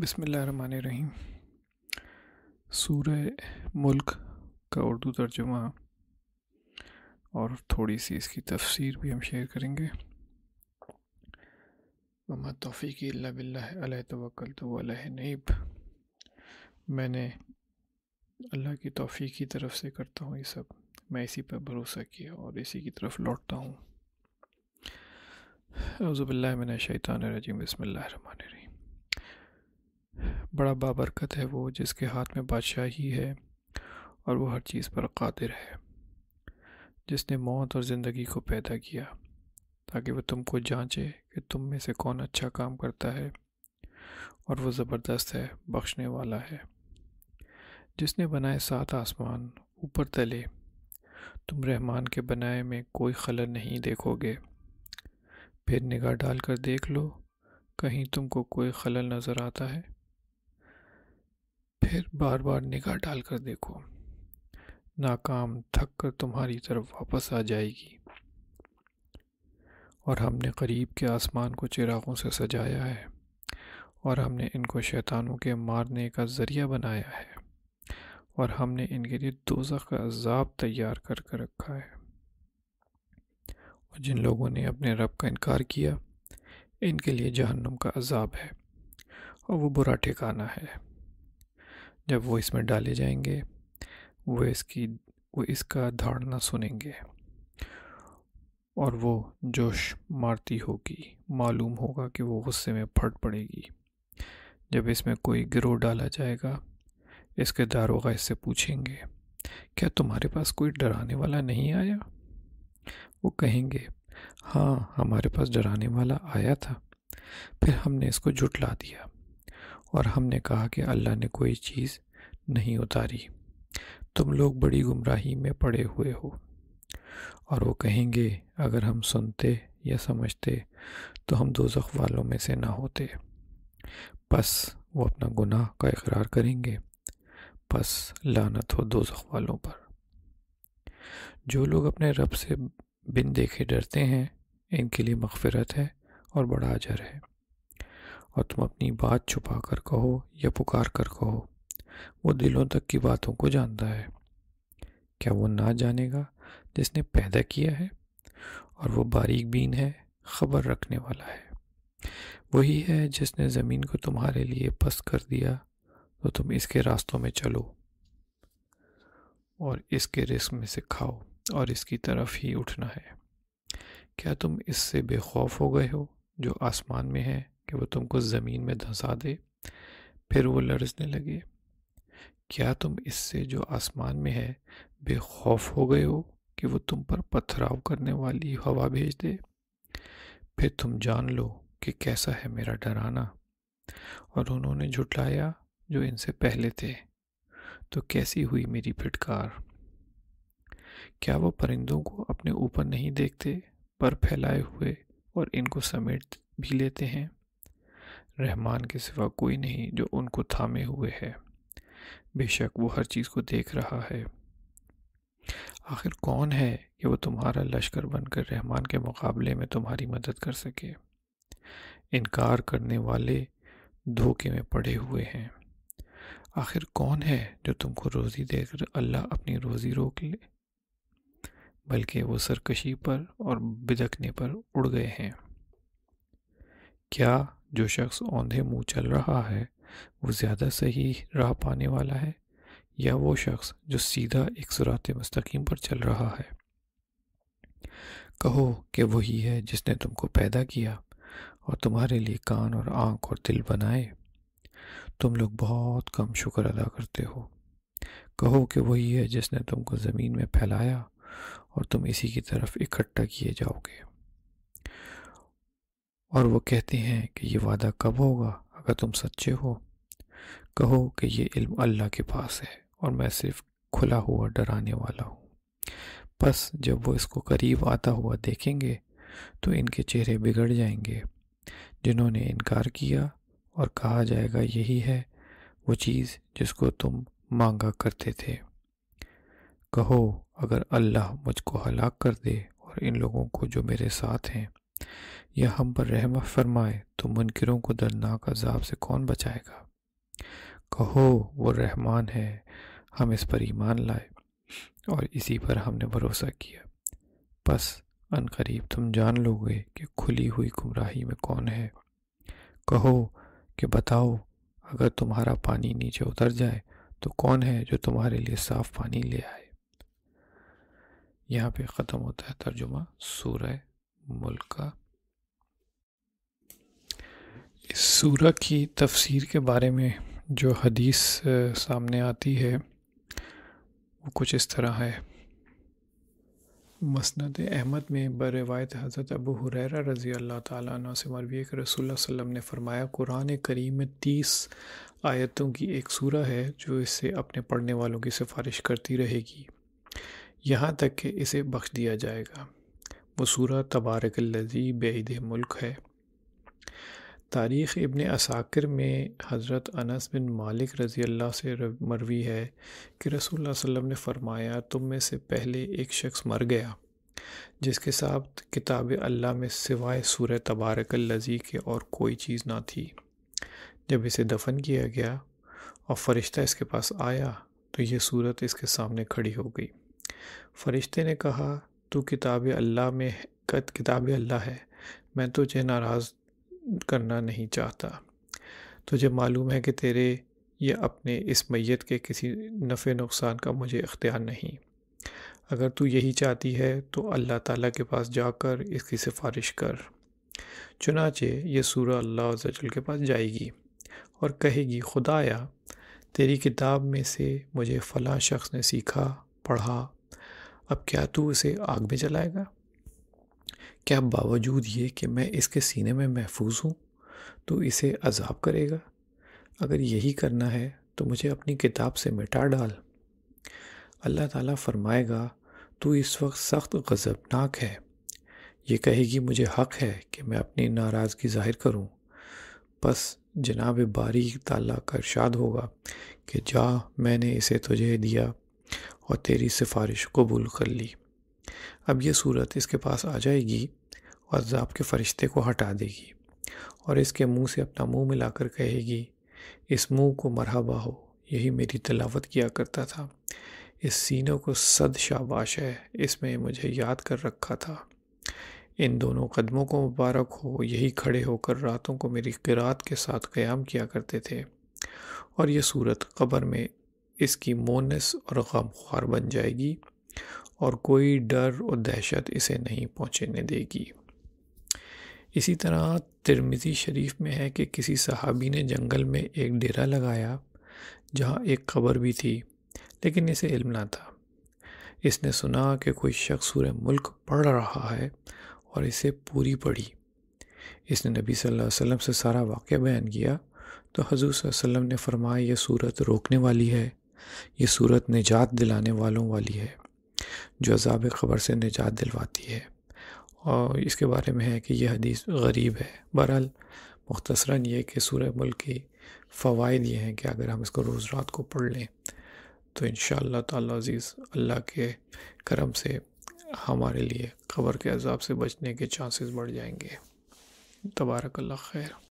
बिसमीम सूर मुल्क का उर्दू तर्जुमा और थोड़ी सी इसकी तफसीर भी हम शेयर करेंगे मम्मा तोफ़ी की बिल्ला तवक्ल तो नईब मैंने अल्लाह की तोफ़ी की तरफ से करता हूँ ये सब मैं इसी पर भरोसा किया और इसी की तरफ लौटता हूँ मैंने रजीम बसमिल्लर बड़ा बाबरकत है वो जिसके हाथ में बादशाही है और वो हर चीज़ पर कादिर है जिसने मौत और ज़िंदगी को पैदा किया ताकि वह तुमको जांचे कि तुम में से कौन अच्छा काम करता है और वो ज़बरदस्त है बख्शने वाला है जिसने बनाए सात आसमान ऊपर तले तुम रहमान के बनाए में कोई खलर नहीं देखोगे फिर निगाह डाल कर देख लो कहीं तुमको कोई खलल नज़र आता है शहर बार बार निगाह डाल कर देखो नाकाम थक कर तुम्हारी तरफ वापस आ जाएगी और हमने करीब के आसमान को चिरागों से सजाया है और हमने इनको शैतानों के मारने का ज़रिया बनाया है और हमने इनके लिए दोजख का अजाब तैयार कर कर रखा है और जिन लोगों ने अपने रब का इनकार किया इनके लिए जहन्नुम का अजाब है और वो बुरा ठिकाना है जब वो इसमें डाले जाएंगे वो इसकी वो इसका धारणा सुनेंगे और वो जोश मारती होगी मालूम होगा कि वो गुस्से में फट पड़ेगी जब इसमें कोई गिरोह डाला जाएगा इसके दारोगा इससे पूछेंगे क्या तुम्हारे पास कोई डराने वाला नहीं आया वो कहेंगे हाँ हमारे पास डराने वाला आया था फिर हमने इसको जुटला दिया और हमने कहा कि अल्लाह ने कोई चीज़ नहीं उतारी तुम लोग बड़ी गुमराही में पड़े हुए हो और वो कहेंगे अगर हम सुनते या समझते तो हम दो वालों में से ना होते बस वो अपना गुनाह का इकरार करेंगे बस लानत हो दो वालों पर जो लोग अपने रब से बिन देखे डरते हैं इनके लिए मगफरत है और बड़ा अजर है और तुम अपनी बात छुपा कर कहो या पुकार कर कहो वो दिलों तक की बातों को जानता है क्या वो ना जानेगा जिसने पैदा किया है और वो बारीक बीन है खबर रखने वाला है वही है जिसने ज़मीन को तुम्हारे लिए पस कर दिया तो तुम इसके रास्तों में चलो और इसके रिस्क में से खाओ और इसकी तरफ ही उठना है क्या तुम इससे बेखौफ हो गए हो जो आसमान में है कि वो तुमको ज़मीन में धंसा दे फिर वो लड़सने लगे क्या तुम इससे जो आसमान में है बेखौफ हो गए हो कि वो तुम पर पथराव करने वाली हवा भेज दे फिर तुम जान लो कि कैसा है मेरा डराना और उन्होंने झुटलाया जो इनसे पहले थे तो कैसी हुई मेरी फिटकार क्या वो परिंदों को अपने ऊपर नहीं देखते पर फैलाए हुए और इनको समेट भी लेते हैं रहमान के सिवा कोई नहीं जो उनको थामे हुए है बेशक वो हर चीज़ को देख रहा है आखिर कौन है कि वो तुम्हारा लश्कर बनकर रहमान के मुकाबले में तुम्हारी मदद कर सके इनकार करने वाले धोखे में पड़े हुए हैं आखिर कौन है जो तुमको रोज़ी देकर अल्लाह अपनी रोज़ी रोक ले बल्कि वो सरकशी पर और बिदकने पर उड़ गए हैं क्या जो शख्स औंधे मुंह चल रहा है वो ज़्यादा सही राह पाने वाला है या वो शख्स जो सीधा एक सुरात मस्तकीम पर चल रहा है कहो कि वही है जिसने तुमको पैदा किया और तुम्हारे लिए कान और आँख और दिल बनाए तुम लोग बहुत कम शुक्र अदा करते हो कहो कि वही है जिसने तुमको ज़मीन में फैलाया और तुम इसी की तरफ इकट्ठा किए जाओगे और वो कहते हैं कि ये वादा कब होगा अगर तुम सच्चे हो कहो कि ये इल्म अल्लाह के पास है और मैं सिर्फ खुला हुआ डराने वाला हूँ बस जब वो इसको करीब आता हुआ देखेंगे तो इनके चेहरे बिगड़ जाएंगे जिन्होंने इनकार किया और कहा जाएगा यही है वो चीज़ जिसको तुम मांगा करते थे कहो अगर अल्लाह मुझको हलाक कर दे और इन लोगों को जो मेरे साथ हैं या हम पर रहम फरमाए तो मुनकरों को दर्दनाक अजाब से कौन बचाएगा कहो वो रहमान है हम इस पर ईमान लाए और इसी पर हमने भरोसा किया बस अन करीब तुम जान लोगे कि खुली हुई गुमराही में कौन है कहो कि बताओ अगर तुम्हारा पानी नीचे उतर जाए तो कौन है जो तुम्हारे लिए साफ पानी ले आए यहाँ पे ख़त्म होता है तर्जुमा सूर्य मुल्क का सूरा की तफसीर के बारे में जो हदीस सामने आती है वो कुछ इस तरह है मसनद अहमद में बरवायत हज़रत अबू हुररा रज़ी अल्लाह ताली से मरवी के रसूल वसम ने फ़रमाया कुरान करीम में तीस आयतों की एक सूर है जो इसे अपने पढ़ने वालों की सिफारिश करती रहेगी यहाँ तक कि इसे बख्श दिया जाएगा वो सूरह तबारक लजी बेद मुल्क है तारीख़ इबन असाकर में हज़रत अनस बिन मालिक रज़ी अल्लाह से मरवी है कि रसूल वसम ने फ़रमाया तुम में से पहले एक शख्स मर गया जिसके साथ किताब अल्लाह में सिवाय सूर तबारक लजी के और कोई चीज़ ना थी जब इसे दफन किया गया और फ़रिश्ता इसके पास आया तो यह सूरत इसके सामने खड़ी हो गई फ़रिश्ते ने कहा तो किताब अल्लाह में किताब अल्लाह है मैं तुझे नाराज़ करना नहीं चाहता तुझे मालूम है कि तेरे या अपने इस मैत के किसी नफ़े नुकसान का मुझे इख्तियार नहीं अगर तू यही चाहती है तो अल्लाह ताला के पास जाकर इसकी सिफारिश कर चुनाचे ये सूरह अल्लाह जजल के पास जाएगी और कहेगी खुदाया तेरी किताब में से मुझे फ़लाँ शख्स ने सीखा पढ़ा अब क्या तू उसे आग में जलाएगा क्या बावजूद ये कि मैं इसके सीने में महफूज हूँ तो इसे अजाब करेगा अगर यही करना है तो मुझे अपनी किताब से मिटा डाल अल्लाह ताला फरमाएगा तू इस वक्त सख्त गज़बनाक है ये कहेगी मुझे हक़ है कि मैं अपनी नाराज़गी ज़ाहिर करूँ बस जनाब बारी ताला का इरशाद होगा कि जा मैंने इसे तुझे दिया और तेरी सिफारिश कबूल कर ली अब ये सूरत इसके पास आ जाएगी और अजाब के फ़रिश्ते को हटा देगी और इसके मुंह से अपना मुंह मिलाकर कहेगी इस मुंह को मरहबा हो यही मेरी तलावत किया करता था इस सीनों को सद शाबाश है इसमें मुझे याद कर रखा था इन दोनों कदमों को मुबारक हो यही खड़े होकर रातों को मेरी किरात के साथ क़्याम किया करते थे और यह सूरत कब्र में इसकी मोनस और गम ख्वार बन जाएगी और कोई डर और दहशत इसे नहीं पहुँचने देगी इसी तरह तिरमिज़ी शरीफ में है कि किसी सहाबी ने जंगल में एक डेरा लगाया जहाँ एक खबर भी थी लेकिन इसे इल्म ना था इसने सुना कि कोई शख्स सूर मुल्क पढ़ रहा है और इसे पूरी पढ़ी इसने नबी सल्लल्लाहु अलैहि वसल्लम से सारा वाक़ बयान किया तो हजूर वसल्लम ने फरमाया यह सूरत रोकने वाली है ये सूरत निजात दिलाने वालों वाली है जो अजाब ख़बर से निजात दिलवाती है और इसके बारे में है कि यह हदीस गरीब है बहरहाल मुख्तसरा ये कि सूर्य मुल्क के फ़वाद ये हैं कि अगर हम इसको रोज़ रात को पढ़ लें तो इन तजीज़ अल्लाह के करम से हमारे लिए खबर के अजाब से बचने के चांसेस बढ़ जाएंगे तबारक खैर